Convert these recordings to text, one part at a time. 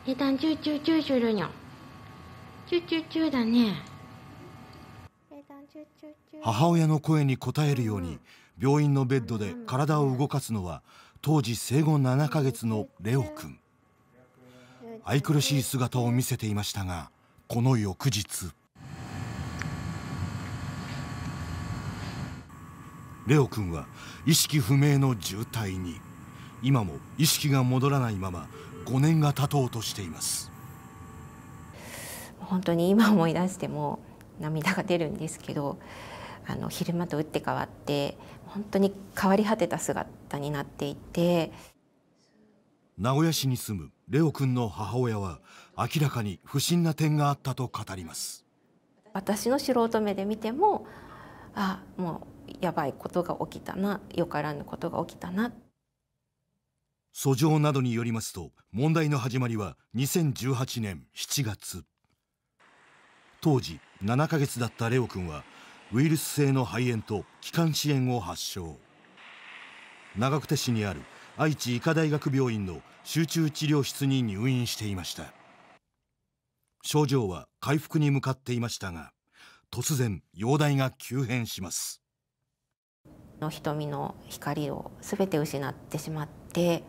ちゅチューチューチューするにチューチューチューだね母親の声に応えるように病院のベッドで体を動かすのは当時生後7ヶ月のレオくん愛くるしい姿を見せていましたがこの翌日レオくんは意識不明の重体に。今も意識が戻らないまま5年が経とうとしています本当に今思い出しても涙が出るんですけどあの昼間と打って変わって本当に変わり果てた姿になっていて名古屋市に住むレオ君の母親は明らかに不審な点があったと語ります私の素人目で見てもあもうやばいことが起きたなよからぬことが起きたな訴状などによりますと問題の始まりは2018年7月当時7ヶ月だったレオ君はウイルス性の肺炎と気管支炎を発症長久手市にある愛知医科大学病院の集中治療室に入院していました症状は回復に向かっていましたが突然容体が急変しますの瞳の光を全て失ってしまっで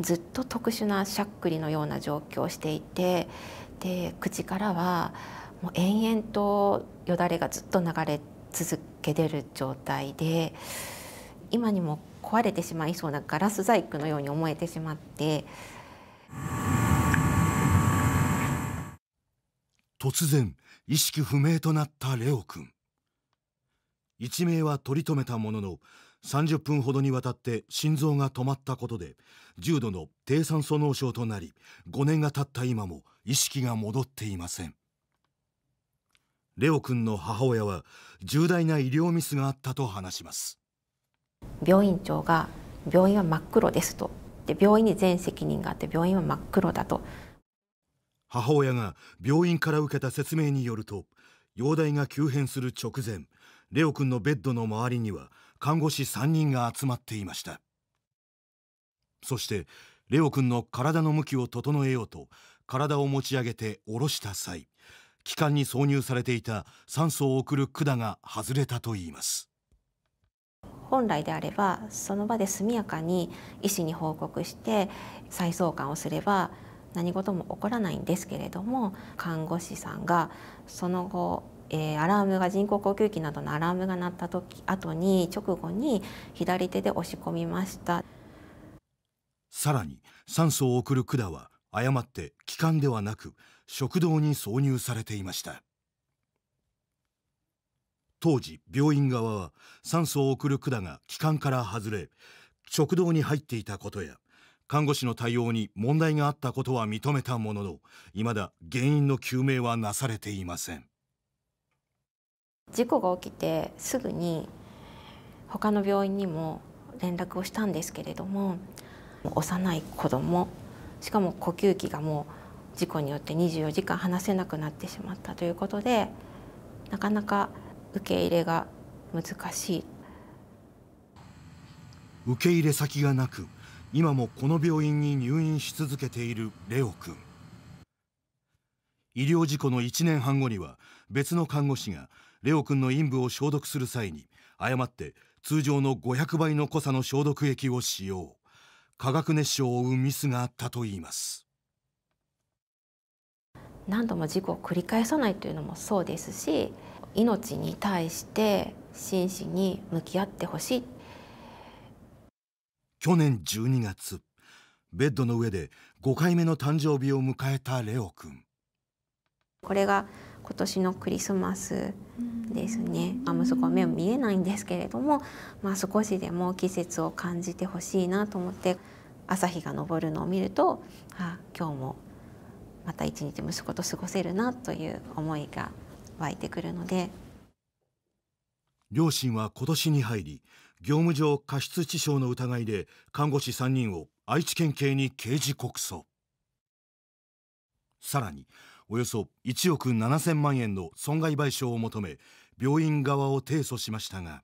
ずっと特殊なしゃっくりのような状況をしていてで口からはもう延々とよだれがずっと流れ続け出る状態で今にも壊れてしまいそうなガラス細工のように思えてしまって。突然意識不明となったレオ君一命は取り留めたものの30分ほどにわたって心臓が止まったことで重度の低酸素脳症となり5年が経った今も意識が戻っていませんレオ君の母親は重大な医療ミスがあったと話します病院長が病院は真っ黒ですとで病院に全責任があって病院は真っ黒だと母親が病院から受けた説明によると容体が急変する直前レオ君のベッドの周りには看護師3人が集まっていましたそしてレオ君の体の向きを整えようと体を持ち上げて下ろした際気管に挿入されていた酸素を送る管が外れたといいます本来であればその場で速やかに医師に報告して再送還をすれば何事も起こらないんですけれども看護師さんがその後えー、アラームが人工呼吸器などのアラームが鳴った時後に直後に左手で押し込みましたさらに酸素を送る管は誤って気管ではなく食道に挿入されていました当時病院側は酸素を送る管が気管から外れ食道に入っていたことや看護師の対応に問題があったことは認めたもののいまだ原因の究明はなされていません事故が起きてすぐに他の病院にも連絡をしたんですけれども幼い子供しかも呼吸器がもう事故によって24時間話せなくなってしまったということでなかなか受け入れが難しい受け入れ先がなく今もこの病院に入院し続けているレオ君医療事故の1年半後には別の看護師がレオ君の陰部を消毒する際に誤って通常の500倍の濃さの消毒液を使用化学熱傷を生むミスがあったといいます何度も事故を繰り返さないというのもそうですし命に対して真摯に向き合ってほしい去年12月ベッドの上で5回目の誕生日を迎えたレオ君これが今年のクリスマスですね、あ息子は目も見えないんですけれども、まあ、少しでも季節を感じてほしいなと思って朝日が昇るのを見るとあ今日もまた一日息子と過ごせるなという思いが湧いてくるので両親は今年に入り業務上過失致傷の疑いで看護師3人を愛知県警に刑事告訴さらにおよそ1億7000万円の損害賠償を求め病院側を提訴しましたが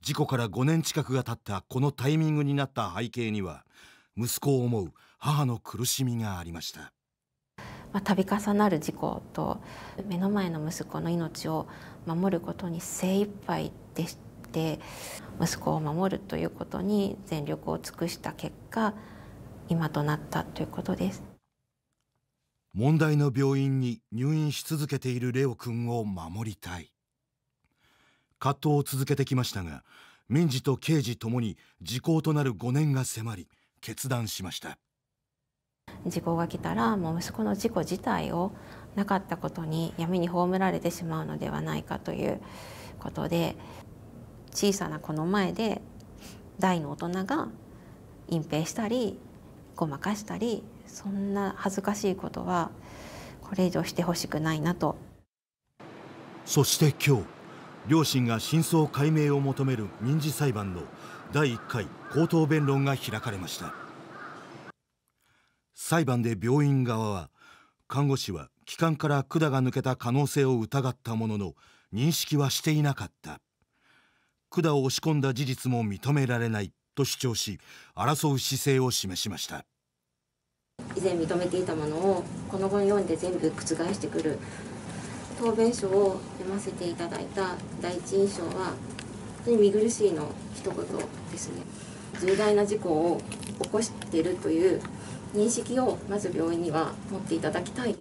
事故から5年近くが経ったこのタイミングになった背景には息子を思う母の苦しみがありました、まあ、度重なる事故と目の前の息子の命を守ることに精一杯でして息子を守るということに全力を尽くした結果今となったということです。問題の病院に入院し続けているレオ君を守りたい葛藤を続けてきましたが民事と刑事ともに時効となる5年が迫り決断しました時効が来たらもう息子の事故自体をなかったことに闇に葬られてしまうのではないかということで小さな子の前で大の大人が隠蔽したりごまかしたりそんな恥ずかしいことはこれ以上してほしくないなとそして今日両親が真相解明を求める民事裁判の第1回口頭弁論が開かれました裁判で病院側は看護師は気管から管が抜けた可能性を疑ったものの認識はしていなかった管を押し込んだ事実も認められないと主張し争う姿勢を示しました以前認めていたものをこの後に読んで全部覆してくる答弁書を読ませていただいた第一印象は本当に見苦しいの一言ですね重大な事故を起こしているという認識をまず病院には持っていただきたい